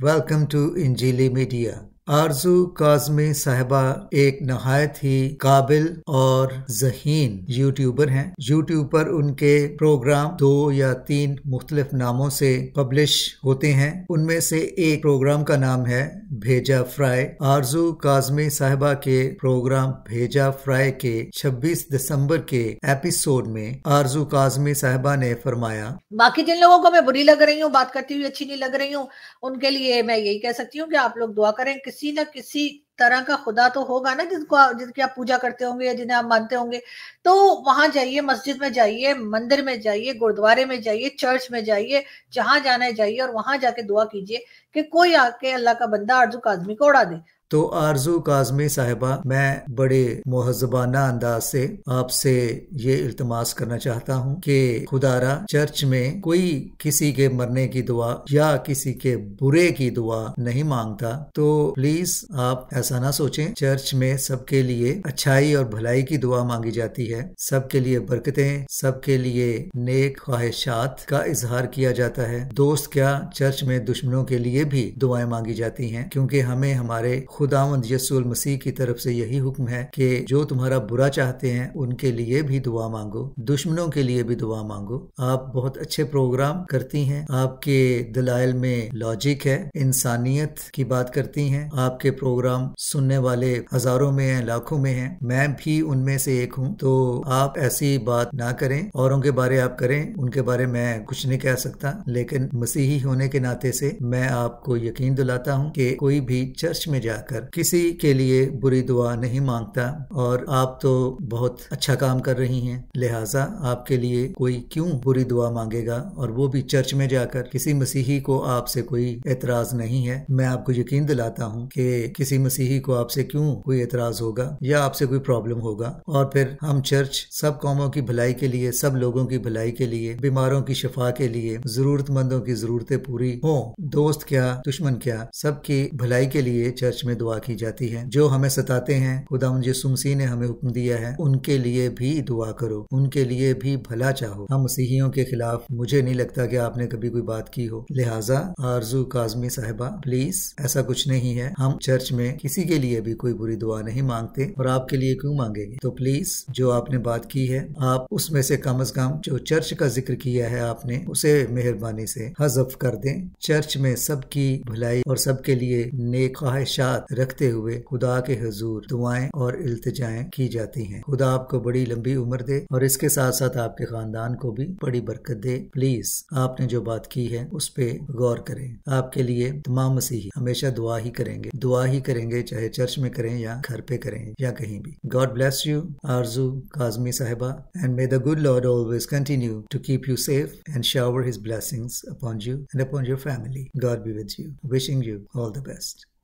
Welcome to Injili Media. आरजू काजमे साहबा एक नहायत ही काबिल और जहीन यूट्यूबर हैं यूट्यूब पर उनके प्रोग्राम दो या तीन मुख्तलिफ नामों से पब्लिश होते हैं उनमें से एक प्रोग्राम का नाम है भेजा फ्राई आरजू काजमे साहबा के प्रोग्राम भेजा फ्राई के 26 दिसंबर के एपिसोड में आरजू काजमे साहबा ने फरमाया बाकी जिन लोगों को मैं बुरी लग रही हूँ बात करती हुई अच्छी नहीं लग रही हूँ उनके लिए मैं यही कह सकती हूँ की आप लोग दुआ करें किस किसी ना किसी तरह का खुदा तो होगा ना जिसको जिसकी आप पूजा करते होंगे या जिन्हें आप मानते होंगे तो वहां जाइए मस्जिद में जाइए मंदिर में जाइए गुरुद्वारे में जाइए चर्च में जाइए जहां जाना है जाइए और वहां जाके दुआ कीजिए कि कोई आके अल्लाह का बंदा अर्जू आदमी को उड़ा दे तो आरजू काजमी साहिबा मैं बड़े मोहजबाना अंदाज से आपसे ये इल्तमास करना चाहता हूँ कि खुदारा चर्च में कोई किसी के मरने की दुआ या किसी के बुरे की दुआ नहीं मांगता तो प्लीज आप ऐसा ना सोचें चर्च में सबके लिए अच्छाई और भलाई की दुआ मांगी जाती है सबके लिए बरकतें सबके लिए नेक ख्वाहिशात का इजहार किया जाता है दोस्त क्या चर्च में दुश्मनों के लिए भी दुआएं मांगी जाती हैं क्योंकि हमें हमारे खुदावंद यसूल मसीह की तरफ से यही हुक्म है कि जो तुम्हारा बुरा चाहते हैं उनके लिए भी दुआ मांगो दुश्मनों के लिए भी दुआ मांगो आप बहुत अच्छे प्रोग्राम करती हैं आपके दलाइल में लॉजिक है इंसानियत की बात करती हैं आपके प्रोग्राम सुनने वाले हजारों में हैं लाखों में हैं मैं भी उनमें से एक हूँ तो आप ऐसी बात ना करें औरों के बारे आप करें उनके बारे में कुछ नहीं कह सकता लेकिन मसीही होने के नाते से मैं आपको यकीन दिलाता हूँ कि कोई भी चर्च में जाकर जाकर किसी के लिए बुरी दुआ नहीं मांगता और आप तो बहुत अच्छा काम कर रही हैं लिहाजा आपके लिए कोई क्यों बुरी दुआ मांगेगा और वो भी चर्च में जाकर किसी मसीही को आपसे कोई एतराज नहीं है मैं आपको यकीन दिलाता हूँ कि किसी मसीही को आपसे क्यों कोई एतराज होगा या आपसे कोई प्रॉब्लम होगा और फिर हम चर्च सब कौमों की भलाई के लिए सब लोगों की भलाई के लिए बीमारों की शफा के लिए जरूरतमंदों की जरूरतें पूरी हो दोस्त क्या दुश्मन क्या सबकी भलाई के लिए चर्च में दुआ की जाती है जो हमें सताते हैं खुदा मसीह ने हमें हुक्म दिया है उनके लिए भी दुआ करो उनके लिए भी भला चाहो हम मसीहियों के खिलाफ मुझे नहीं लगता कि आपने कभी कोई बात की हो लिहाजा आरजू काजमी साहबा प्लीज ऐसा कुछ नहीं है हम चर्च में किसी के लिए भी कोई बुरी दुआ नहीं मांगते और आपके लिए क्यों मांगेंगे तो प्लीज जो आपने बात की है आप उसमें से कम अज कम जो चर्च का जिक्र किया है आपने उसे मेहरबानी से हजफ कर दें चर्च में सबकी भलाई और सबके लिए नेक ख्वाहिशात रखते हुए खुदा के हजूर दुआएं और इल्तजाएं की जाती हैं खुदा आपको बड़ी लंबी उम्र दे और इसके साथ साथ आपके खानदान को भी बड़ी बरकत दे प्लीज आपने जो बात की है उस पर गौर करें आपके लिए तमाम मसीही हमेशा दुआ ही करेंगे दुआ ही करेंगे चाहे चर्च में करें या घर पे करें या कहीं भी God bless you Arzoo Kazmi Sahiba and may the good lord always continue to keep you safe and shower his blessings upon you and upon your family god be with you wishing you all the best